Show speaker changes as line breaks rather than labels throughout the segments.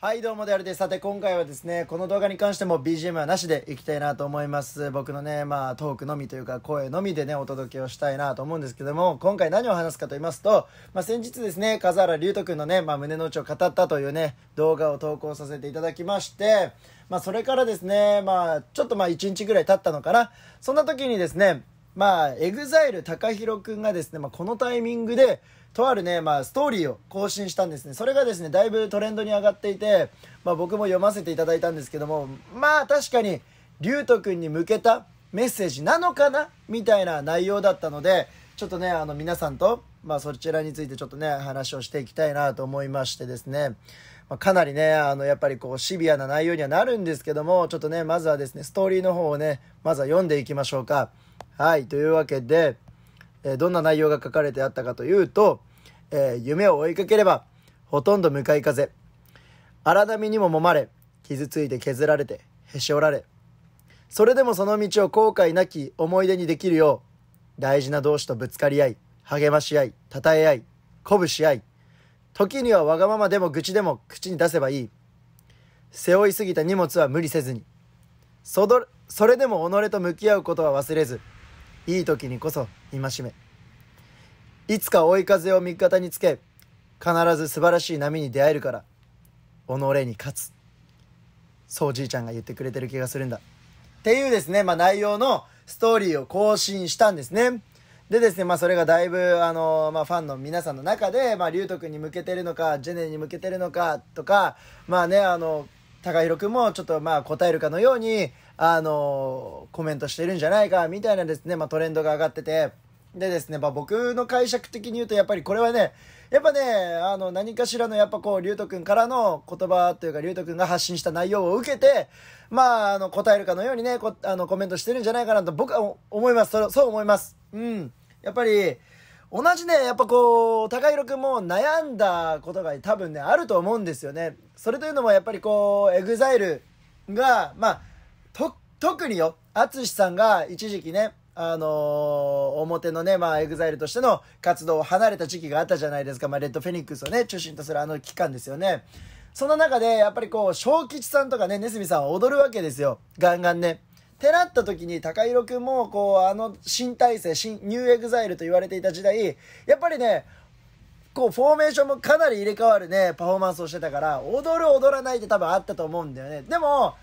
はいどうもであるですさて今回はですねこの動画に関しても BGM はなしでいきたいなと思います僕のねまあトークのみというか声のみでねお届けをしたいなと思うんですけども今回何を話すかと言いますと、まあ、先日ですね笠原龍斗君のね、まあ、胸の内を語ったというね動画を投稿させていただきましてまあそれからですねまあちょっとまあ1日ぐらい経ったのかなそんな時にですねまあ、EXILE 高 a くんがですね、まあ、このタイミングで、とあるね、まあ、ストーリーを更新したんですね。それがですね、だいぶトレンドに上がっていて、まあ、僕も読ませていただいたんですけども、まあ、確かに、りゅうとくんに向けたメッセージなのかなみたいな内容だったので、ちょっとね、あの、皆さんと、まあ、そちらについてちょっとね、話をしていきたいなと思いましてですね、まあ、かなりね、あの、やっぱりこう、シビアな内容にはなるんですけども、ちょっとね、まずはですね、ストーリーの方をね、まずは読んでいきましょうか。はい。というわけで、えどんな内容が書かれてあったかというと、えー、夢を追いかければ、ほとんど向かい風。荒波にも揉まれ、傷ついて削られて、へし折られ。それでもその道を後悔なき思い出にできるよう、大事な同志とぶつかり合い、励まし合い、讃え合い、鼓舞し合い、時にはわがままでも愚痴でも口に出せばいい。背負いすぎた荷物は無理せずに。それでも己と向き合うことは忘れず。いい時にこそ戒めいつか追い風を味方につけ必ず素晴らしい波に出会えるから己に勝つそうじいちゃんが言ってくれてる気がするんだっていうですね、まあ、内容のストーリーを更新したんですねでですね、まあ、それがだいぶ、あの、まあ、ファンの皆さんの中で、まあ、龍斗くんに向けてるのか、ジェネに向けてるのか、とか、まあね、あの、高弘くんもちょっとまあ答えるかのように、あのコメントしてるんじゃないか、みたいなですね、まあ、トレンドが上がってて、でですね、まあ、僕の解釈的に言うと、やっぱりこれはね、やっぱね、あの、何かしらの、やっぱこう、りゅくんからの言葉というか、龍斗うくんが発信した内容を受けて、まあ、あの、答えるかのようにね、こあの、コメントしてるんじゃないかなと、僕は思います。そそう思います。うん。やっぱり、同じね、やっぱこう、高弘君も悩んだことが多分ね、あると思うんですよね。それというのも、やっぱりこう、exile が、まあ、と、特によ、淳さんが一時期ね、あのー、表のね、まあ、エグザイルとしての活動を離れた時期があったじゃないですか。まあ、レッドフェニックスをね、中心とするあの期間ですよね。その中で、やっぱりこう、小吉さんとかね、ネすミさんは踊るわけですよ。ガンガンね。ってなった時に、高弘君も、こう、あの新体制、新、ニューエグザイルと言われていた時代、やっぱりね、こう、フォーメーションもかなり入れ替わるね、パフォーマンスをしてたから、踊る踊らないって多分あったと思うんだよね。でも、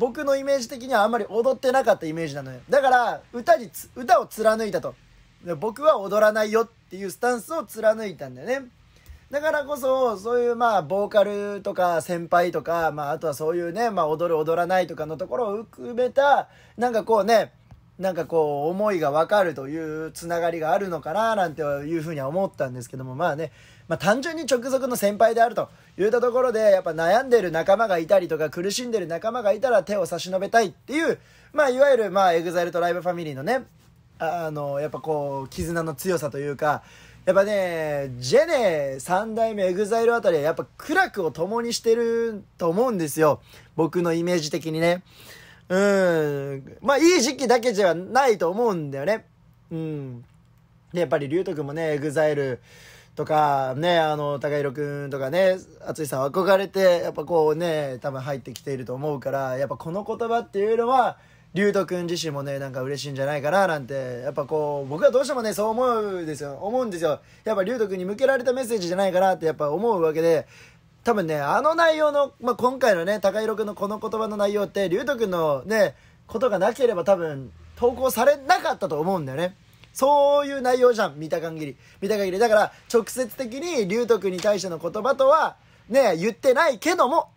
僕のイメージ的にはあんまり踊ってなかったイメージなのよ。だから、歌に歌を貫いたと。僕は踊らないよっていうスタンスを貫いたんだよね。だからこそ、そういうまあ、ボーカルとか先輩とか、まあ、あとはそういうね、まあ、踊る踊らないとかのところを含めた、なんかこうね、なんかこう思いがわかるというつながりがあるのかななんていうふうには思ったんですけどもまあね、まあ、単純に直属の先輩であるといったところでやっぱ悩んでる仲間がいたりとか苦しんでる仲間がいたら手を差し伸べたいっていうまあいわゆるまあ EXILE とライブファミリーのねあのやっぱこう絆の強さというかやっぱねジェネ3代目 EXILE あたりはやっぱ苦楽を共にしてると思うんですよ僕のイメージ的にね。うん。まあ、いい時期だけじゃないと思うんだよね。うん。で、やっぱり、竜斗うくんもね、エグザイルとか、ね、あの、高弘くんとかね、淳いさん憧れて、やっぱこうね、多分入ってきていると思うから、やっぱこの言葉っていうのは、竜斗うくん自身もね、なんか嬉しいんじゃないかな、なんて、やっぱこう、僕はどうしてもね、そう思うんですよ。思うんですよ。やっぱ竜斗うくんに向けられたメッセージじゃないかなって、やっぱ思うわけで、多分ね、あの内容の、まあ、今回のね、高井君のこの言葉の内容って、龍斗君のね、ことがなければ多分、投稿されなかったと思うんだよね。そういう内容じゃん、見た限り。見た限り。だから、直接的に龍斗君に対しての言葉とは、ね、言ってないけども、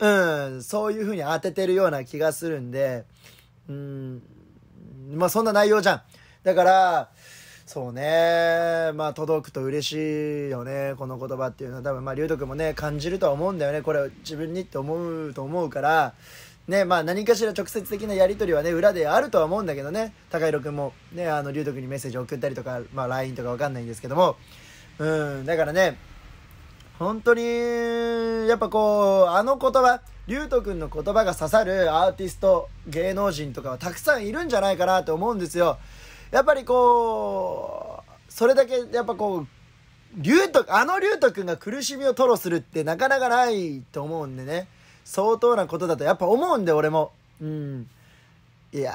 うん、そういう風に当ててるような気がするんで、うん、まあ、そんな内容じゃん。だから、そうね。まあ、届くと嬉しいよね。この言葉っていうのは、多分、まあ、龍斗んもね、感じるとは思うんだよね。これ、自分にって思うと思うから、ね、まあ、何かしら直接的なやり取りはね、裏であるとは思うんだけどね。高弘君も、ね、あの、龍斗んにメッセージ送ったりとか、まあ、LINE とかわかんないんですけども。うん、だからね、本当に、やっぱこう、あの言葉、龍斗くんの言葉が刺さるアーティスト、芸能人とかはたくさんいるんじゃないかなと思うんですよ。やっぱりこう、それだけ、やっぱこう、竜あの竜斗くんが苦しみを吐露するってなかなかないと思うんでね。相当なことだとやっぱ思うんで、俺も。うん。いや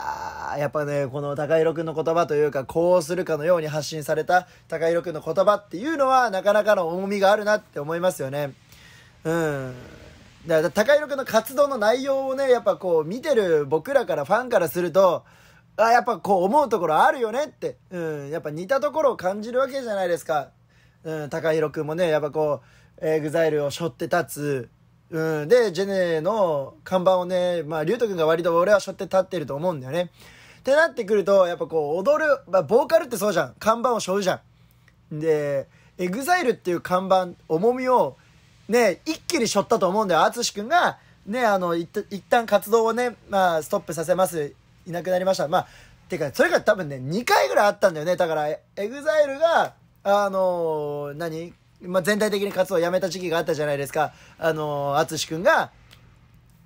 ー、やっぱね、この高弘くんの言葉というか、こうするかのように発信された高弘くんの言葉っていうのは、なかなかの重みがあるなって思いますよね。うん。だから、高弘くんの活動の内容をね、やっぱこう、見てる僕らから、ファンからすると、あやっぱこう思うところあるよねって、うん、やっぱ似たところを感じるわけじゃないですか。うん、高弘君もね、やっぱこう、エグザイルを背負って立つ、うん、で、ジェネの看板をね、まあ、竜斗んが割と俺は背負って立ってると思うんだよね。ってなってくると、やっぱこう、踊る、まあ、ボーカルってそうじゃん。看板を背負うじゃん。で、エグザイルっていう看板、重みを、ね、一気に背負ったと思うんだよ。淳んが、ね、あの、一旦活動をね、まあ、ストップさせます。いなくなりました。まあ、てか、それが多分ね、2回ぐらいあったんだよね。だから、エグザイルが、あのー、何まあ、全体的に活動をやめた時期があったじゃないですか。あのー、くんが、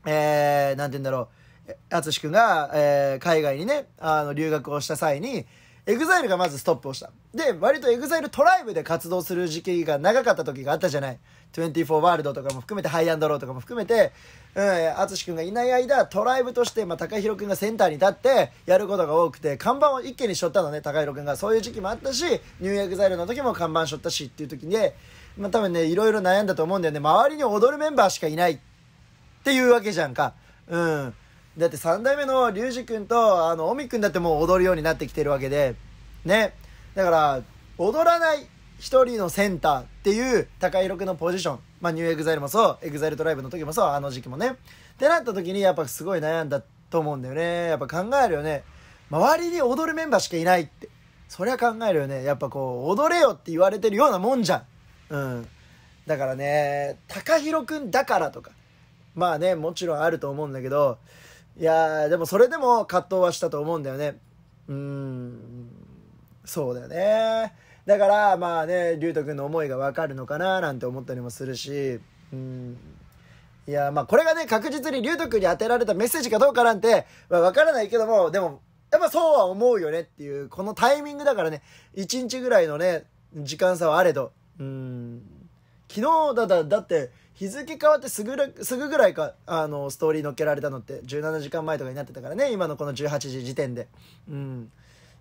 えー、なんて言うんだろう。淳つくんが、えー、海外にね、あの、留学をした際に、エグザイルがまずストップをした。で、割とエグザイルトライブで活動する時期が長かった時があったじゃない。24ワールドとかも含めて、ハイアンドローとかも含めて、うん、淳君がいない間、トライブとして、まあ、高弘君がセンターに立って、やることが多くて、看板を一気にしょったのね、高弘君が。そういう時期もあったし、入浴剤の時も看板しょったしっていう時で、まあ、多分ね、いろいろ悩んだと思うんだよね。周りに踊るメンバーしかいないっていうわけじゃんか。うん。だって3代目のリュウジ君と、あの、オミ君だってもう踊るようになってきてるわけで、ね。だから、踊らない一人のセンターっていう高井六のポジション。まあ、ニューエグザイルもそう、エグザイルドライブの時もそう、あの時期もね。ってなった時に、やっぱすごい悩んだと思うんだよね。やっぱ考えるよね。周りに踊るメンバーしかいないって。そりゃ考えるよね。やっぱこう、踊れよって言われてるようなもんじゃん。うん。だからね、高弘くんだからとか。まあね、もちろんあると思うんだけど、いやでもそれでも葛藤はしたと思うんだよね。うん、そうだよね。だから、まあね、龍斗くんの思いがわかるのかな、なんて思ったりもするし、うん。いや、まあこれがね、確実に龍斗くんに当てられたメッセージかどうかなんて、まあわからないけども、でも、やっぱそうは思うよねっていう、このタイミングだからね、1日ぐらいのね、時間差はあれど、うん。昨日だだ、だって、日付変わってすぐらすぐぐらいかあのストーリー載っけられたのって17時間前とかになってたからね今のこの18時時点でうん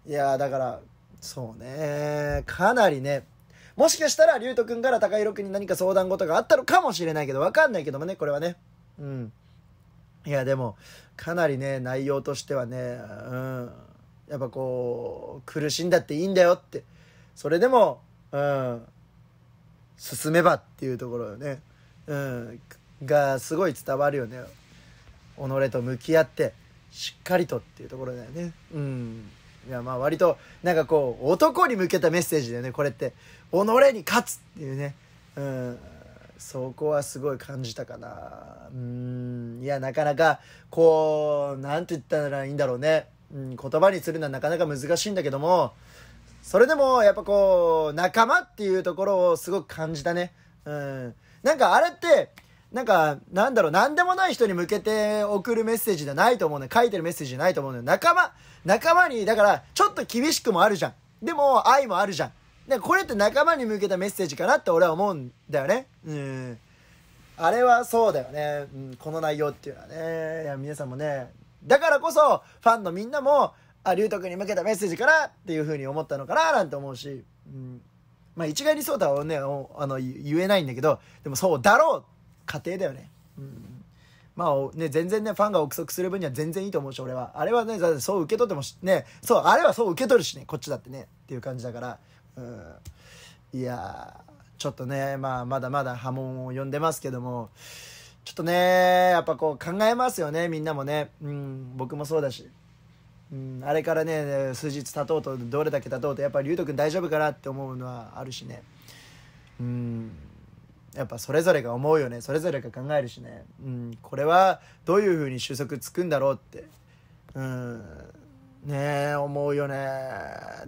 いやだからそうね。かなりね。もしかしたら、りゅうとくんから高弘くに何か相談事があったのかもしれないけど、わかんないけどもね、これはね。うん。いや、でも、かなりね、内容としてはね、うん。やっぱこう、苦しんだっていいんだよって。それでも、うん。進めばっていうところよね。うん。が、すごい伝わるよね。己と向き合って、しっかりとっていうところだよね。うん。いや、まあ割と、なんかこう、男に向けたメッセージだよね、これって。己に勝つっていうね。うん。そこはすごい感じたかな。うん。いや、なかなか、こう、なんて言ったらいいんだろうね。うん、言葉にするのはなかなか難しいんだけども、それでも、やっぱこう、仲間っていうところをすごく感じたね。うん。なんかあれって、なんか、なんだろう、なんでもない人に向けて送るメッセージじゃないと思うの書いてるメッセージじゃないと思うのよ。仲間、仲間に、だから、ちょっと厳しくもあるじゃん。でも、愛もあるじゃん。だかこれって仲間に向けたメッセージかなって俺は思うんだよね。うん。あれはそうだよね。うん、この内容っていうのはね。いや、皆さんもね。だからこそ、ファンのみんなも、あ、龍斗くんに向けたメッセージかなっていうふうに思ったのかななんて思うし。うん。まあ、一概にそうとはね、あの、言えないんだけど、でもそうだろう過程だよね。うん。まあね、全然ね、ファンが憶測する分には全然いいと思うし、俺は。あれはね、だってそう受け取ってもね、そう、あれはそう受け取るしね、こっちだってね、っていう感じだから。うん。いやちょっとね、まあ、まだまだ波紋を呼んでますけども、ちょっとね、やっぱこう考えますよね、みんなもね。うん、僕もそうだし。うん、あれからね、数日経とうと、どれだけ経とうと、やっぱり、龍斗君大丈夫かなって思うのはあるしね。うん。やっぱそれぞれが思うよねそれぞれが考えるしね、うん、これはどういうふうに収束つくんだろうってうんねえ思うよね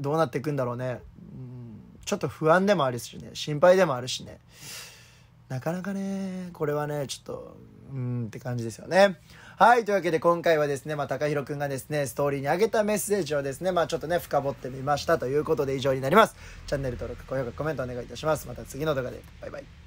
どうなっていくんだろうね、うん、ちょっと不安でもあるしね心配でもあるしねなかなかねこれはねちょっとうんって感じですよね。はい。というわけで今回はですね、まあ、高弘くんがですね、ストーリーに上げたメッセージをですね、まあ、ちょっとね、深掘ってみましたということで以上になります。チャンネル登録、高評価、コメントお願いいたします。また次の動画で。バイバイ。